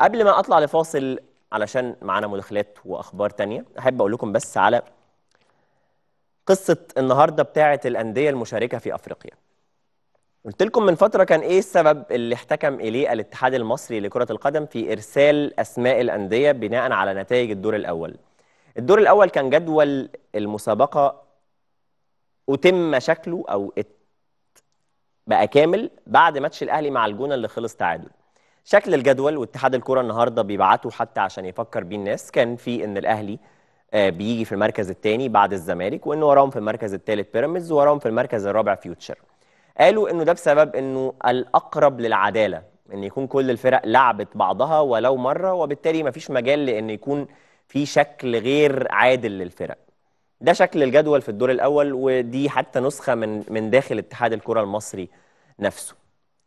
قبل ما اطلع لفاصل علشان معانا مداخلات واخبار تانية احب اقول لكم بس على قصه النهارده بتاعه الانديه المشاركه في افريقيا قلت لكم من فتره كان ايه السبب اللي احتكم اليه الاتحاد المصري لكره القدم في ارسال اسماء الانديه بناء على نتائج الدور الاول الدور الاول كان جدول المسابقه اتم شكله او بقى كامل بعد ماتش الاهلي مع الجونه اللي خلص تعادل شكل الجدول واتحاد الكرة النهارده بيبعته حتى عشان يفكر بيه الناس كان في ان الاهلي آه، بيجي في المركز الثاني بعد الزمالك وانه وراهم في المركز الثالث بيراميدز وراهم في المركز الرابع فيوتشر. قالوا انه ده بسبب انه الاقرب للعداله ان يكون كل الفرق لعبت بعضها ولو مره وبالتالي مفيش مجال لان يكون في شكل غير عادل للفرق. ده شكل الجدول في الدور الاول ودي حتى نسخه من من داخل اتحاد الكره المصري نفسه.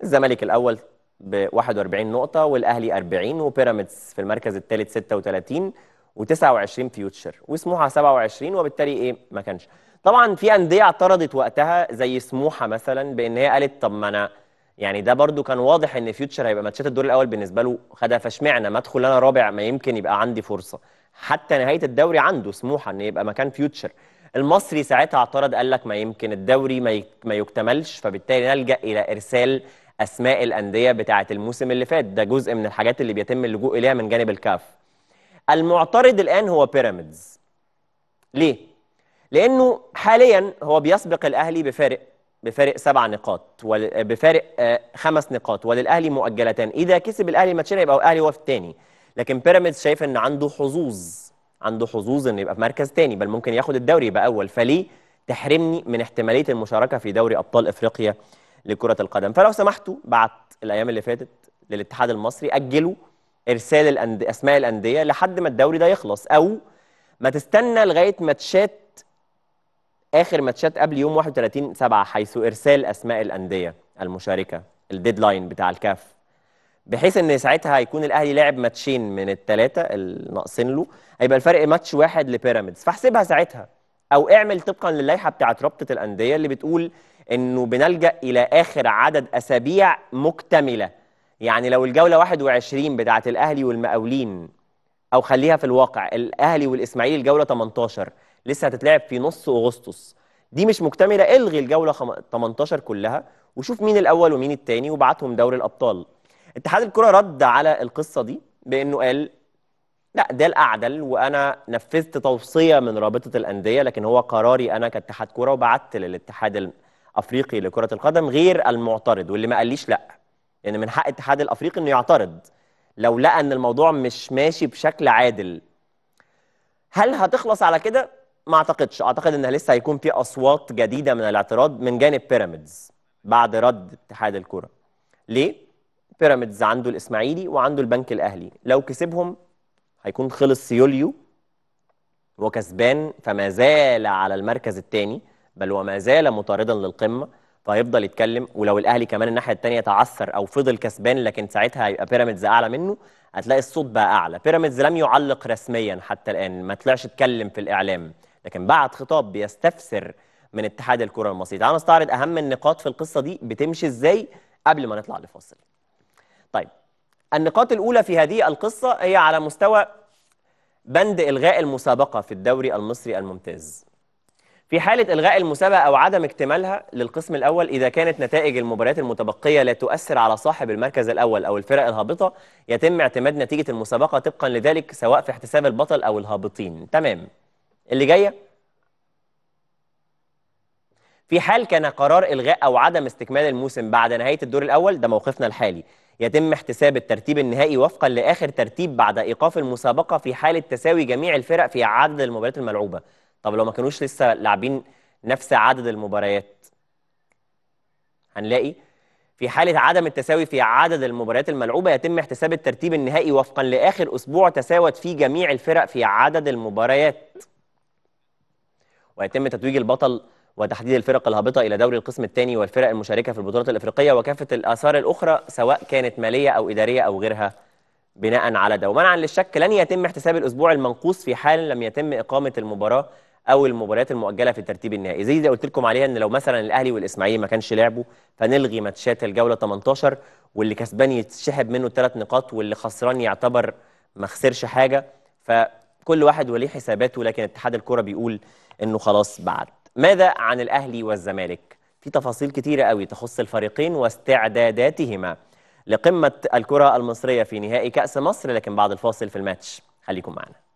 الزمالك الاول ب 41 نقطة والأهلي 40 وبيراميدز في المركز الثالث 36 و29 فيوتشر وسموحة 27 وبالتالي إيه ما كانش طبعا في أندية اعترضت وقتها زي سموحة مثلا بإن هي قالت طب ما أنا يعني ده برضو كان واضح إن فيوتشر هيبقى ماتشات الدور الأول بالنسبة له خدها فاشمعنى ما أدخل أنا رابع ما يمكن يبقى عندي فرصة حتى نهاية الدوري عنده سموحة إن يبقى مكان فيوتشر المصري ساعتها اعترض قال لك ما يمكن الدوري ما يكتملش فبالتالي نلجا الى ارسال اسماء الانديه بتاعه الموسم اللي فات ده جزء من الحاجات اللي بيتم اللجوء اليها من جانب الكاف المعترض الان هو بيراميدز ليه لانه حاليا هو بيسبق الاهلي بفارق بفارق سبع نقاط بفارق آه، خمس نقاط وللاهلي مؤجلتان اذا كسب الاهلي ماتشين يبقى الاهلي هو في الثاني لكن بيراميدز شايف ان عنده حظوظ عنده حظوظ انه يبقى في مركز ثاني بل ممكن ياخد الدوري يبقى اول فليه تحرمني من احتماليه المشاركه في دوري ابطال افريقيا لكرة القدم فلو سمحتوا بعت الأيام اللي فاتت للاتحاد المصري أجلوا إرسال الأند... أسماء الأندية لحد ما الدوري ده يخلص أو ما تستنى لغاية ماتشات آخر ماتشات قبل يوم 31 7 حيث إرسال أسماء الأندية المشاركة الديدلاين بتاع الكاف بحيث ان ساعتها هيكون الاهلي لعب ماتشين من الثلاثه اللي ناقصين له هيبقى الفرق ماتش واحد لبيراميدز فاحسبها ساعتها او اعمل طبقا للائحه بتاعه رابطه الانديه اللي بتقول انه بنلجا الى اخر عدد اسابيع مكتمله يعني لو الجوله 21 بتاعه الاهلي والمقاولين او خليها في الواقع الاهلي والاسماعيلي الجوله 18 لسه هتتلعب في نص اغسطس دي مش مكتمله الغي الجوله 18 كلها وشوف مين الاول ومين الثاني وبعتهم دوري الابطال اتحاد الكره رد على القصه دي بانه قال لا ده الاعدل وانا نفذت توصيه من رابطه الانديه لكن هو قراري انا كاتحاد كوره وبعت للاتحاد الافريقي لكره القدم غير المعترض واللي ما قاليش لا لان يعني من حق الاتحاد الافريقي انه يعترض لو لقى ان الموضوع مش ماشي بشكل عادل هل هتخلص على كده ما اعتقدش اعتقد ان لسه هيكون في اصوات جديده من الاعتراض من جانب بيراميدز بعد رد اتحاد الكره ليه بيراميدز عنده الاسماعيلي وعنده البنك الاهلي لو كسبهم هيكون خلص يوليو وكسبان فما زال على المركز الثاني بل وما زال مطاردا للقمه فهيفضل يتكلم ولو الاهلي كمان الناحيه الثانيه تعثر او فضل كسبان لكن ساعتها هيبقى بيراميدز اعلى منه هتلاقي الصوت بقى اعلى بيراميدز لم يعلق رسميا حتى الان ما طلعش اتكلم في الاعلام لكن بعت خطاب بيستفسر من اتحاد الكره المصري تعالوا نستعرض اهم النقاط في القصه دي بتمشي ازاي قبل ما نطلع لفاصل طيب النقاط الأولى في هذه القصة هي على مستوى بند إلغاء المسابقة في الدوري المصري الممتاز في حالة إلغاء المسابقة أو عدم اكتمالها للقسم الأول إذا كانت نتائج المباريات المتبقية لا تؤثر على صاحب المركز الأول أو الفرق الهابطة يتم اعتماد نتيجة المسابقة طبقا لذلك سواء في احتساب البطل أو الهابطين تمام اللي جاية في حال كان قرار إلغاء أو عدم استكمال الموسم بعد نهاية الدور الأول ده موقفنا الحالي يتم احتساب الترتيب النهائي وفقا لآخر ترتيب بعد إيقاف المسابقة في حالة تساوي جميع الفرق في عدد المباريات الملعوبة طب لو ما كانوش لسه لاعبين نفس عدد المباريات هنلاقي في حالة عدم التساوي في عدد المباريات الملعوبة يتم احتساب الترتيب النهائي وفقا لآخر أسبوع تساوت فيه جميع الفرق في عدد المباريات ويتم تتويج البطل وتحديد الفرق الهابطة إلى دوري القسم الثاني والفرق المشاركة في البطولات الإفريقية وكافة الآثار الأخرى سواء كانت مالية أو إدارية أو غيرها بناء على ده ومنعا للشك لن يتم احتساب الأسبوع المنقوص في حال لم يتم إقامة المباراة أو المباريات المؤجلة في الترتيب النهائي زي اللي قلت لكم عليها إن لو مثلا الأهلي والإسماعيلي ما كانش لعبوا فنلغي ماتشات الجولة 18 واللي كسبان يتسحب منه ثلاث نقاط واللي خسران يعتبر ما خسرش حاجة فكل واحد وليه حساباته لكن اتحاد الكرة بيقول إنه خلاص بعد ماذا عن الأهلي والزمالك؟ في تفاصيل كتيرة قوي تخص الفريقين واستعداداتهما لقمة الكرة المصرية في نهائي كأس مصر لكن بعد الفاصل في الماتش خليكم معنا